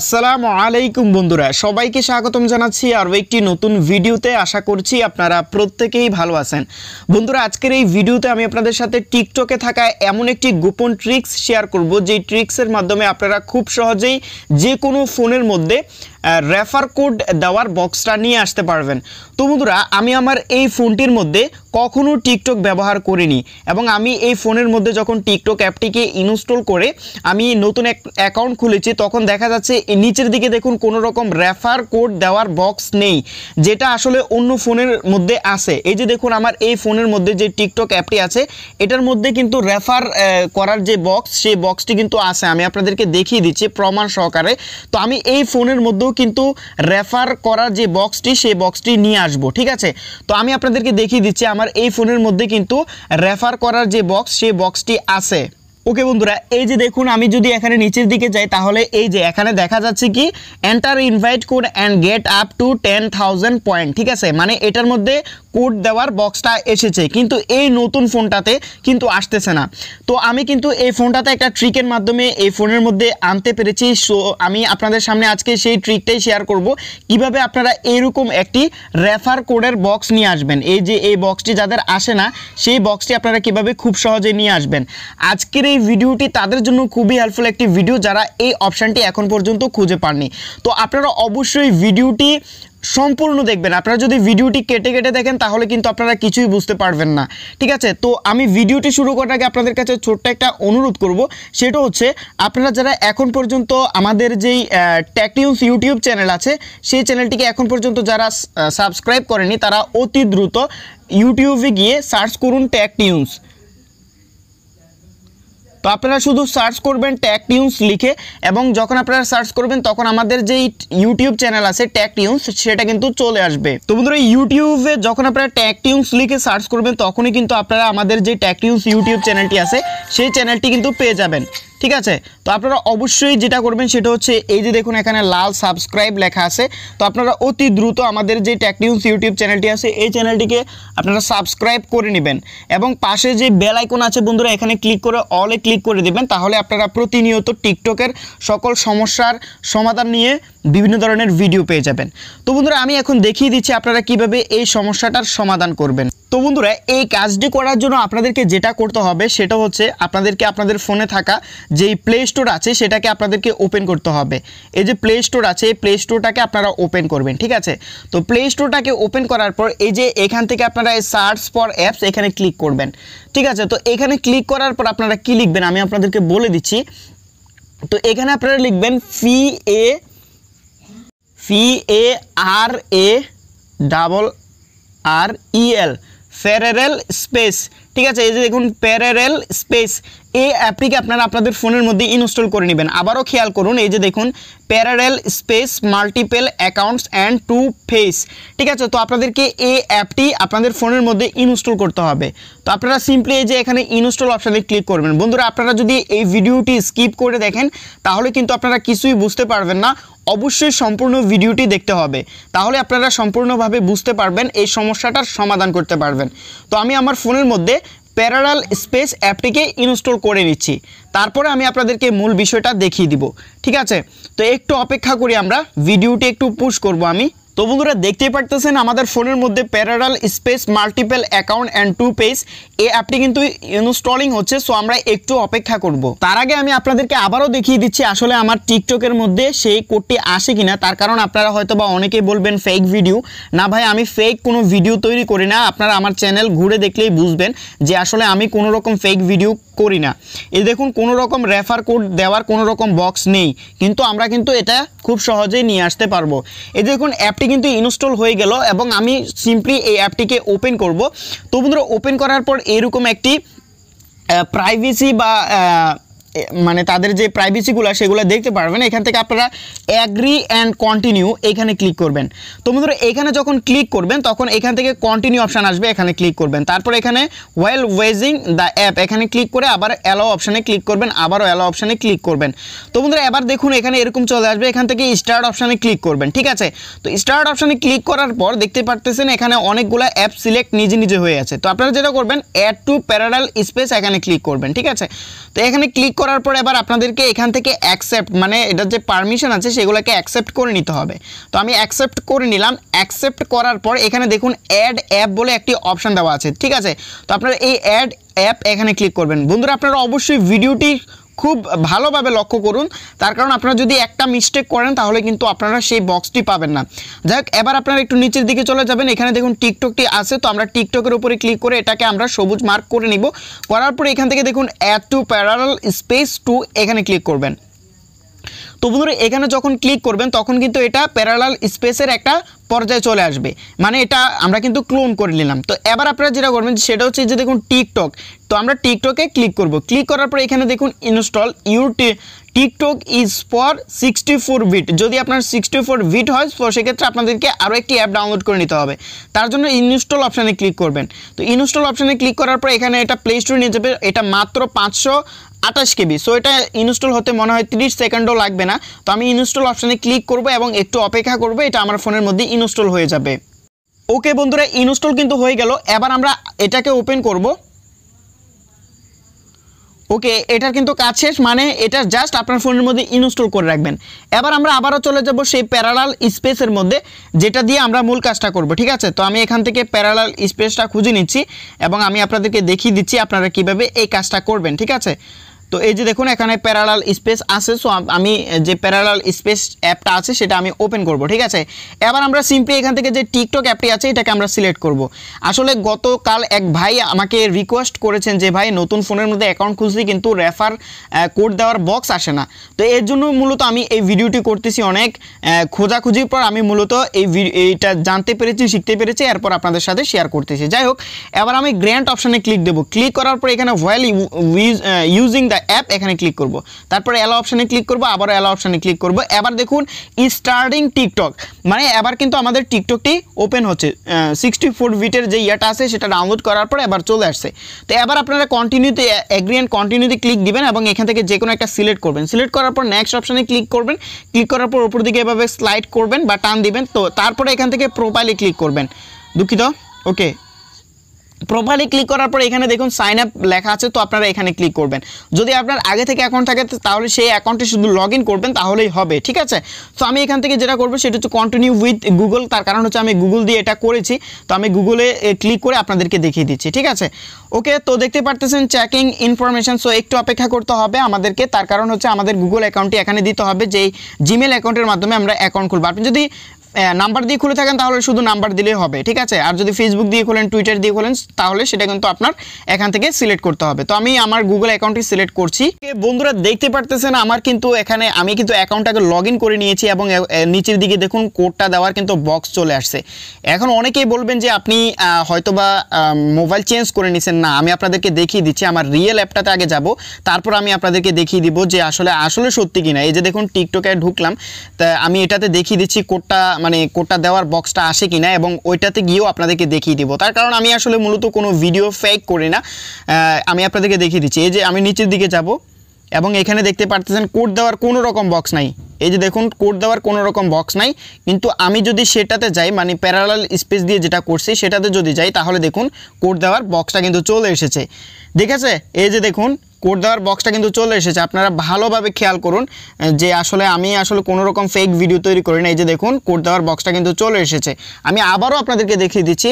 আসসালামু আলাইকুম বন্ধুরা সবাইকে স্বাগতম জানাচ্ছি আরও একটি নতুন ভিডিওতে আশা করছি আপনারা প্রত্যেকেই ভালো আছেন বন্ধুরা আজকের এই ভিডিওতে আমি আপনাদের সাথে টিকটকে থাকা এমন একটি গোপন ট্রিক্স শেয়ার করব যে ট্রিক্সের মাধ্যমে আপনারা খুব সহজেই যে কোনো ফোনের মধ্যে রেফার কোড দেওয়ার বক্সটা নিয়ে আসতে পারবেন তো বন্ধুরা আমি আমার এই ফোনটির মধ্যে কখনো টিকটক ব্যবহার করিনি এবং আমি এই ফোনের মধ্যে যখন টিকটক অ্যাপটিকে ইনস্টল করে আমি নতুন এক অ্যাকাউন্ট খুলেছি তখন দেখা যাচ্ছে নিচের দিকে দেখুন কোনো রকম রেফার কোড দেওয়ার বক্স নেই যেটা আসলে অন্য ফোনের মধ্যে আছে এই যে দেখুন আমার এই ফোনের মধ্যে যে টিকটক অ্যাপটি আছে এটার মধ্যে কিন্তু রেফার করার যে বক্স সেই বক্সটি কিন্তু আছে আমি আপনাদেরকে দেখিয়ে দিচ্ছি প্রমাণ সহকারে তো আমি এই ফোনের মধ্যেও কিন্তু রেফার করার যে বক্সটি সেই বক্সটি নিয়ে আসবো ঠিক আছে তো আমি আপনাদেরকে দেখিয়ে দিচ্ছি আমার এই ফোনের মধ্যে কিন্তু রেফার করার যে বক্স সেই বক্সটি আছে ওকে বন্ধুরা এই যে দেখুন আমি যদি এখানে নিচের দিকে যাই তাহলে এই যে এখানে দেখা যাচ্ছে কি enter invite code and get up to ten thousand point ঠিক আছে মানে এটার মধ্যে কোড দেওয়ার বক্সটা এসেছে কিন্তু এই নতুন ফোনটাতে কিন্তু আসতেছে না তো আমি কিন্তু এই ফোনটাতে একটা ট্রিকের মাধ্যমে এই ফোনের মধ্যে আনতে পেরেছি সো আমি আপনাদের সামনে আজকে সেই ট্রিকটাই শেয়ার করব কিভাবে আপনারা এরকম একটি রেফার কোডের বক্স নিয়ে আসবেন এই যে এই বক্সটি যাদের আসে না সেই বক্সটি আপনারা কিভাবে খুব সহজে নিয়ে আসবেন আজকের এই ভিডিওটি তাদের জন্য খুবই হেল্পফুল একটি ভিডিও যারা এই অপশানটি এখন পর্যন্ত খুঁজে পাননি তো আপনারা অবশ্যই ভিডিওটি সম্পূর্ণ দেখবেন আপনারা যদি ভিডিওটি কেটে কেটে দেখেন তাহলে কিন্তু আপনারা কিছুই বুঝতে পারবেন না ঠিক আছে তো আমি ভিডিওটি শুরু করার আগে আপনাদের কাছে ছোট্ট একটা অনুরোধ করব সেটা হচ্ছে আপনারা যারা এখন পর্যন্ত আমাদের যেই ট্যাকটিউন্স ইউটিউব চ্যানেল আছে সেই চ্যানেলটিকে এখন পর্যন্ত যারা সাবস্ক্রাইব করেনি তারা অতি দ্রুত ইউটিউবে গিয়ে সার্চ করুন ট্যাকটিউন্স তো আপনারা শুধু সার্চ করবেন ট্যাক নিউজ লিখে এবং যখন আপনারা সার্চ করবেন তখন আমাদের যে ইউটিউব চ্যানেল আছে ট্যাক নিউজ সেটা কিন্তু চলে আসবে তো বন্ধুরা ইউটিউবে যখন আপনারা ট্যাক নিউজ লিখে সার্চ করবেন তখনই কিন্তু আপনারা আমাদের যে ট্যাক নিউজ ইউটিউব চ্যানেলটি আছে সেই চ্যানেলটি কিন্তু পেয়ে যাবেন ঠিক আছে তো আপনারা অবশ্যই যেটা করবেন সেটা হচ্ছে এই যে দেখুন এখানে লাল সাবস্ক্রাইব লেখা আছে তো আপনারা অতি দ্রুত আমাদের যে টেকনিউজ ইউটিউব চ্যানেলটি আছে এই চ্যানেলটিকে আপনারা সাবস্ক্রাইব করে নেবেন এবং পাশে যে বেল আইকন আছে বন্ধুরা এখানে ক্লিক করে অলে ক্লিক করে দেবেন তাহলে আপনারা প্রতিনিয়ত টিকটকের সকল সমস্যার সমাধান নিয়ে বিভিন্ন ধরনের ভিডিও পেয়ে যাবেন তো বন্ধুরা আমি এখন দেখিয়ে দিচ্ছি আপনারা কিভাবে এই সমস্যাটার সমাধান করবেন তো বন্ধুরা এই কাজটি করার জন্য আপনাদেরকে যেটা করতে হবে সেটা হচ্ছে আপনাদেরকে আপনাদের ফোনে থাকা যেই প্লে স্টোর আছে সেটাকে আপনাদেরকে ওপেন করতে হবে এই যে প্লে স্টোর আছে এই প্লে স্টোরটাকে আপনারা ওপেন করবেন ঠিক আছে তো প্লে স্টোরটাকে ওপেন করার পর এই যে এখান থেকে আপনারা সার্চ ফর অ্যাপস এখানে ক্লিক করবেন ঠিক আছে তো এখানে ক্লিক করার পর আপনারা কি লিখবেন আমি আপনাদেরকে বলে দিচ্ছি তো এখানে আপনারা লিখবেন P A P A R A double R E L parallel space ঠিক আছে এই যে দেখুন প্যারারেল স্পেস এই অ্যাপটিকে আপনারা আপনাদের ফোনের মধ্যে ইনস্টল করে নেবেন আবারও খেয়াল করুন এই যে দেখুন parallel space multiple accounts and two face ঠিক আছে তো আপনাদেরকে এই অ্যাপটি আপনাদের ফোনের মধ্যে ইনস্টল করতে হবে তো আপনারা সিম্পলি এই যে এখানে ইনস্টল অপশানে ক্লিক করবেন বন্ধুরা আপনারা যদি এই ভিডিওটি স্কিপ করে দেখেন তাহলে কিন্তু আপনারা কিছুই বুঝতে পারবেন না অবশ্যই সম্পূর্ণ ভিডিওটি দেখতে হবে তাহলে আপনারা সম্পূর্ণভাবে বুঝতে পারবেন এই সমস্যাটার সমাধান করতে পারবেন তো আমি আমার ফোনের মধ্যে প্যারাল স্পেস অ্যাপটিকে ইনস্টল করে নিচ্ছি তারপরে আমি আপনাদেরকে মূল বিষয়টা দেখিয়ে দিব ঠিক আছে তো একটু অপেক্ষা করি আমরা ভিডিওটি একটু পুশ করব আমি তো বন্ধুরা দেখতেই পারতেছেন আমাদের ফোনের মধ্যে parallel space multiple account and two page এই অ্যাপটি কিন্তু ইনস্টলিং হচ্ছে সো আমরা একটু অপেক্ষা করব তার আগে আমি আপনাদেরকে আবারও দেখিয়ে দিচ্ছি আসলে আমার টিকটকের মধ্যে সেই কোডটি আসে কিনা তার কারণ আপনারা হয়তো বা অনেকেই বলবেন ফেক ভিডিও না ভাই আমি ফেক কোনো ভিডিও তৈরি করি না আপনারা আমার চ্যানেল ঘুরে দেখলেই বুঝবেন যে আসলে আমি কোনো রকম ফেক ভিডিও করি না এই দেখুন কোনো রকম রেফার কোড দেওয়ার কোনো রকম বক্স নেই কিন্তু আমরা কিন্তু এটা খুব সহজেই নিয়ে আসতে পারবো এই দেখুন অ্যাপ অ্যাপটি কিন্তু ইনস্টল হয়ে গেল এবং আমি সিম্পলি এই অ্যাপটিকে ওপেন করব তো বন্ধুরা ওপেন করার পর এরকম একটি প্রাইভেসি বা মানে তাদের যে প্রাইভেসিগুলো সেগুলো দেখতে পারবেন এখান থেকে আপনারা অ্যাগ্রি অ্যান্ড কন্টিনিউ এখানে ক্লিক করবেন তো বন্ধুরা এখানে যখন ক্লিক করবেন তখন এখান থেকে কন্টিনিউ অপশান আসবে এখানে ক্লিক করবেন তারপর এখানে ওয়েল ওয়েজিং দ্য অ্যাপ এখানে ক্লিক করে আবার অ্যালো অপশানে ক্লিক করবেন আবারও অ্যালো অপশানে ক্লিক করবেন তো বন্ধুরা এবার দেখুন এখানে এরকম চলে আসবে এখান থেকে স্টার্ট অপশানে ক্লিক করবেন ঠিক আছে তো স্টার্ট অপশানে ক্লিক করার পর দেখতে পারতেছেন এখানে অনেকগুলো অ্যাপ সিলেক্ট নিজে নিজে হয়ে আছে তো আপনারা যেটা করবেন অ্যাড টু প্যারাডাল স্পেস এখানে ক্লিক করবেন ঠিক আছে তো এখানে ক্লিক করার পরে এবার আপনাদেরকে এখান থেকে অ্যাকসেপ্ট মানে এটার যে পারমিশন আছে সেগুলোকে অ্যাকসেপ্ট করে নিতে হবে তো আমি অ্যাকসেপ্ট করে নিলাম অ্যাকসেপ্ট করার পর এখানে দেখুন অ্যাড অ্যাপ বলে একটি অপশান দেওয়া আছে ঠিক আছে তো আপনারা এই অ্যাড অ্যাপ এখানে ক্লিক করবেন বন্ধুরা আপনারা অবশ্যই ভিডিওটি খুব ভালোভাবে লক্ষ্য করুন তার কারণ আপনারা যদি একটা মিস্টেক করেন তাহলে কিন্তু আপনারা সেই বক্সটি পাবেন না যাই হোক এবার আপনারা একটু নিচের দিকে চলে যাবেন এখানে দেখুন টিকটকটি আছে তো আমরা টিকটকের উপরে ক্লিক করে এটাকে আমরা সবুজ মার্ক করে নিব করার পরে এখান থেকে দেখুন add to parallel space to এখানে ক্লিক করবেন তো বন্ধুরা এখানে যখন ক্লিক করবেন তখন কিন্তু এটা প্যারালাল স্পেসের একটা পর্যায়ে চলে আসবে মানে এটা আমরা কিন্তু ক্লোন করে নিলাম তো এবার আপনারা যেটা করবেন সেটা হচ্ছে যে দেখুন টিকটক তো আমরা টিকটকে ক্লিক করব ক্লিক করার পর এখানে দেখুন install your TikTok is for sixty four bit যদি আপনার সিক্সটি ফোর বিট হয় তো সেক্ষেত্রে আপনাদেরকে আরও একটি অ্যাপ ডাউনলোড করে নিতে হবে তার জন্য ইনস্টল অপশানে ক্লিক করবেন তো ইনস্টল অপশানে ক্লিক করার পর এখানে এটা প্লে স্টোরে নিয়ে যাবে এটা মাত্র পাঁচশো আঠাশ কেবি সো এটা ইনস্টল হতে মনে হয় তিরিশ সেকেন্ডও লাগবে না তো আমি ইনস্টল অপশানে ক্লিক করব এবং একটু অপেক্ষা করব এটা আমার ফোনের মধ্যে ইনস্টল হয়ে যাবে ওকে বন্ধুরা ইনস্টল কিন্তু হয়ে গেল এবার আমরা এটাকে ওপেন করব ওকে এটার কিন্তু কাজ শেষ মানে এটা জাস্ট আপনার ফোনের মধ্যে ইনস্টল করে রাখবেন এবার আমরা আবারও চলে যাব সেই প্যারালাল স্পেসের মধ্যে যেটা দিয়ে আমরা মূল কাজটা করব ঠিক আছে তো আমি এখান থেকে প্যারালাল স্পেসটা খুঁজে নিচ্ছি এবং আমি আপনাদেরকে দেখিয়ে দিচ্ছি আপনারা কিভাবে এই কাজটা করবেন ঠিক আছে তো এই যে দেখুন এখানে প্যারালাল স্পেস আছে সো আমি যে প্যারালাল স্পেস অ্যাপটা আছে সেটা আমি ওপেন করব ঠিক আছে এবার আমরা সিম্পলি এখান থেকে যে টিকটক অ্যাপটি আছে এটাকে আমরা সিলেক্ট করব আসলে গতকাল এক ভাই আমাকে রিকোয়েস্ট করেছেন যে ভাই নতুন ফোনের মধ্যে অ্যাকাউন্ট খুলছি কিন্তু রেফার কোড দেওয়ার বক্স আসে না তো এর জন্য মূলত আমি এই ভিডিওটি করতেছি অনেক খোঁজাখুঁজির পর আমি মূলত এই এইটা জানতে পেরেছি শিখতে পেরেছি এরপর আপনাদের সাথে শেয়ার করতেছি যাই হোক এবার আমি গ্র্যান্ড অপশানে ক্লিক দেবো ক্লিক করার পর এখানে ওয়েল ইউজিং দ্য অ্যাপ এখানে ক্লিক করব তারপরে অ্যালো অপশানে ক্লিক করব আবার অ্যালো অপশানে ক্লিক করব এবার দেখুন স্টার্টিং টিকটক মানে এবার কিন্তু আমাদের টিকটকটি ওপেন হচ্ছে সিক্সটি ফোর ভিটের যে ইয়েটা আছে সেটা ডাউনলোড করার পর এবার চলে আসছে তো এবার আপনারা কন্টিনিউতে অ্যাগ্রি অ্যান্ড কন্টিনিউতে ক্লিক দিবেন এবং এখান থেকে যে কোনো একটা সিলেক্ট করবেন সিলেক্ট করার পর নেক্সট অপশানে ক্লিক করবেন ক্লিক করার পর ওপর দিকে এভাবে স্লাইড করবেন বা টান দিবেন তো তারপরে এখান থেকে প্রোফাইলে ক্লিক করবেন দুঃখিত ওকে প্রোফাইলে ক্লিক করার পর এখানে দেখুন সাইন আপ লেখা আছে তো আপনারা এখানে ক্লিক করবেন যদি আপনার আগে থেকে অ্যাকাউন্ট থাকে তাহলে সেই অ্যাকাউন্টে শুধু লগ করবেন তাহলেই হবে ঠিক আছে তো আমি এখান থেকে যেটা করবো সেটা হচ্ছে কন্টিনিউ উইথ গুগল তার কারণ হচ্ছে আমি গুগল দিয়ে এটা করেছি তো আমি গুগলে ক্লিক করে আপনাদেরকে দেখিয়ে দিচ্ছি ঠিক আছে ওকে তো দেখতে পারতেছেন চেকিং ইনফরমেশান সো একটু অপেক্ষা করতে হবে আমাদেরকে তার কারণ হচ্ছে আমাদের গুগল অ্যাকাউন্টটি এখানে দিতে হবে যেই জিমেল অ্যাকাউন্টের মাধ্যমে আমরা অ্যাকাউন্ট খুলবো আপনি যদি নাম্বার দিয়ে খুলে থাকেন তাহলে শুধু নাম্বার দিলেই হবে ঠিক আছে আর যদি ফেসবুক দিয়ে খোলেন টুইটার দিয়ে খোলেন তাহলে সেটা কিন্তু আপনার এখান থেকে সিলেক্ট করতে হবে তো আমি আমার গুগল অ্যাকাউন্টটি সিলেক্ট করছি বন্ধুরা দেখতে পারতেছেন আমার কিন্তু এখানে আমি কিন্তু অ্যাকাউন্টটাকে লগ করে নিয়েছি এবং নিচের দিকে দেখুন কোডটা দেওয়ার কিন্তু বক্স চলে আসছে এখন অনেকেই বলবেন যে আপনি হয়তোবা মোবাইল চেঞ্জ করে নিছেন না আমি আপনাদেরকে দেখিয়ে দিচ্ছি আমার রিয়েল অ্যাপটাতে আগে যাব তারপর আমি আপনাদেরকে দেখিয়ে দিব যে আসলে আসলে সত্যি কিনা এই যে দেখুন টিকটকে ঢুকলাম তা আমি এটাতে দেখিয়ে দিচ্ছি কোডটা মানে কোডটা দেওয়ার বক্সটা আসে কি না এবং ওইটাতে গিয়েও আপনাদেরকে দেখিয়ে দিব তার কারণ আমি আসলে মূলত কোনো ভিডিও ফেক করি না আমি আপনাদেরকে দেখিয়ে দিচ্ছি এই যে আমি নিচের দিকে যাব এবং এখানে দেখতে পারতেছেন কোড দেওয়ার কোনো রকম বক্স নাই এই যে দেখুন কোড দেওয়ার কোনো রকম বক্স নাই কিন্তু আমি যদি সেটাতে যাই মানে প্যারালাল স্পেস দিয়ে যেটা করছি সেটাতে যদি যাই তাহলে দেখুন কোড দেওয়ার বক্সটা কিন্তু চলে এসেছে ঠিক আছে এই যে দেখুন কোড দেওয়ার বক্সটা কিন্তু চলে এসেছে আপনারা ভালোভাবে খেয়াল করুন যে আসলে আমি আসলে কোনো রকম ফেক ভিডিও তৈরি করি না এই যে দেখুন কোড দেওয়ার বক্সটা কিন্তু চলে এসেছে আমি আবারও আপনাদেরকে দেখিয়ে দিচ্ছি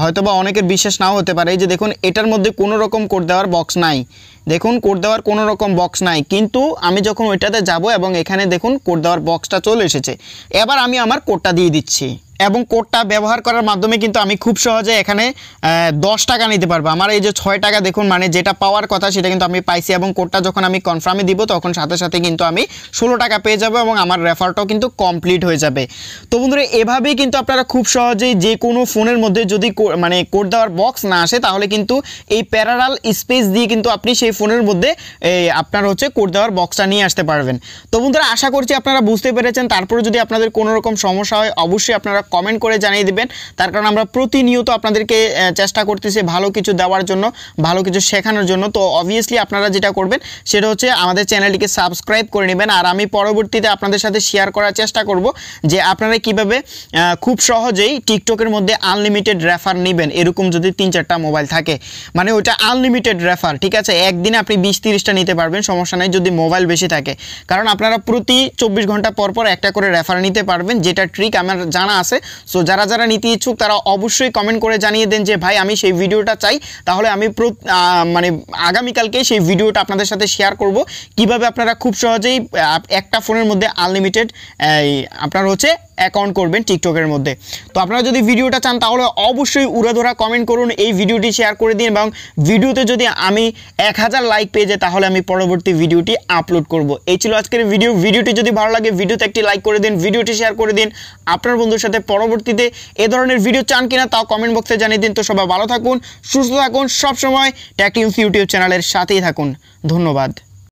হয়তোবা অনেকের বিশ্বাস নাও হতে পারে এই যে দেখুন এটার মধ্যে কোনো রকম কোড দেওয়ার বক্স নাই দেখুন কোড দেওয়ার কোনো রকম বক্স নাই কিন্তু আমি যখন ওইটাতে যাব এবং এখানে দেখুন কোড দেওয়ার বক্সটা চলে এসেছে এবার আমি আমার কোডটা দিয়ে দিচ্ছি এবং কোডটা ব্যবহার করার মাধ্যমে কিন্তু আমি খুব সহজে এখানে দশ টাকা নিতে পারবো আমার এই যে ছয় টাকা দেখুন মানে যেটা পাওয়ার কথা সেটা কিন্তু আমি পাইছি এবং কোডটা যখন আমি কনফার্মে দিব তখন সাথে সাথে কিন্তু আমি ষোলো টাকা পেয়ে যাবো এবং আমার রেফারটাও কিন্তু কমপ্লিট হয়ে যাবে তো বন্ধুরা এভাবেই কিন্তু আপনারা খুব সহজেই যে কোনো ফোনের মধ্যে যদি মানে কোড দেওয়ার বক্স না আসে তাহলে কিন্তু এই প্যারালাল স্পেস দিয়ে কিন্তু আপনি সেই ফোনের মধ্যে আপনার হচ্ছে কোড দেওয়ার বক্সটা নিয়ে আসতে পারবেন তো বন্ধুরা আশা করছি আপনারা বুঝতে পেরেছেন তারপরে যদি আপনাদের কোনো রকম সমস্যা হয় অবশ্যই আপনারা কমেন্ট করে জানিয়ে দেবেন তার কারণ আমরা প্রতিনিয়ত আপনাদেরকে চেষ্টা করতেছি ভালো কিছু দেওয়ার জন্য ভালো কিছু শেখানোর জন্য তো অবভিয়াসলি আপনারা যেটা করবেন সেটা হচ্ছে আমাদের চ্যানেলটিকে সাবস্ক্রাইব করে নেবেন আর আমি পরবর্তীতে আপনাদের সাথে শেয়ার করার চেষ্টা করব যে আপনারা কিভাবে খুব সহজেই টিকটকের মধ্যে আনলিমিটেড রেফার নেবেন এরকম যদি তিন চারটা মোবাইল থাকে মানে ওটা আনলিমিটেড রেফার ঠিক আছে একদিনে আপনি বিশ তিরিশটা নিতে পারবেন সমস্যা নেই যদি মোবাইল বেশি থাকে কারণ আপনারা প্রতি চব্বিশ ঘন্টা পর পর একটা করে রেফার নিতে পারবেন যেটা ট্রিক আমার জানা আছে সো যারা যারা নিতে ইচ্ছুক তারা অবশ্যই কমেন্ট করে জানিয়ে দেন যে ভাই আমি সেই ভিডিওটা চাই তাহলে আমি মানে আগামীকালকে সেই ভিডিওটা আপনাদের সাথে শেয়ার করব কিভাবে আপনারা খুব সহজেই একটা ফোনের মধ্যে আনলিমিটেড আপনার হচ্ছে অ্যাকাউন্ট করবেন টিকটকের মধ্যে তো আপনারা যদি ভিডিওটা চান তাহলে অবশ্যই ধরা কমেন্ট করুন এই ভিডিওটি শেয়ার করে দিন এবং ভিডিওতে যদি আমি এক হাজার লাইক পেয়ে যাই তাহলে আমি পরবর্তী ভিডিওটি আপলোড করব এই ছিল আজকের ভিডিও ভিডিওটি যদি ভালো লাগে ভিডিওতে একটি লাইক করে দিন ভিডিওটি শেয়ার করে দিন আপনার বন্ধুর সাথে পরবর্তীতে এ ধরনের ভিডিও চান কিনা তাও কমেন্ট বক্সে জানিয়ে দিন তো সবাই ভালো থাকুন সুস্থ থাকুন সবসময় ট্যাকটিউন্স ইউটিউব চ্যানেলের সাথেই থাকুন ধন্যবাদ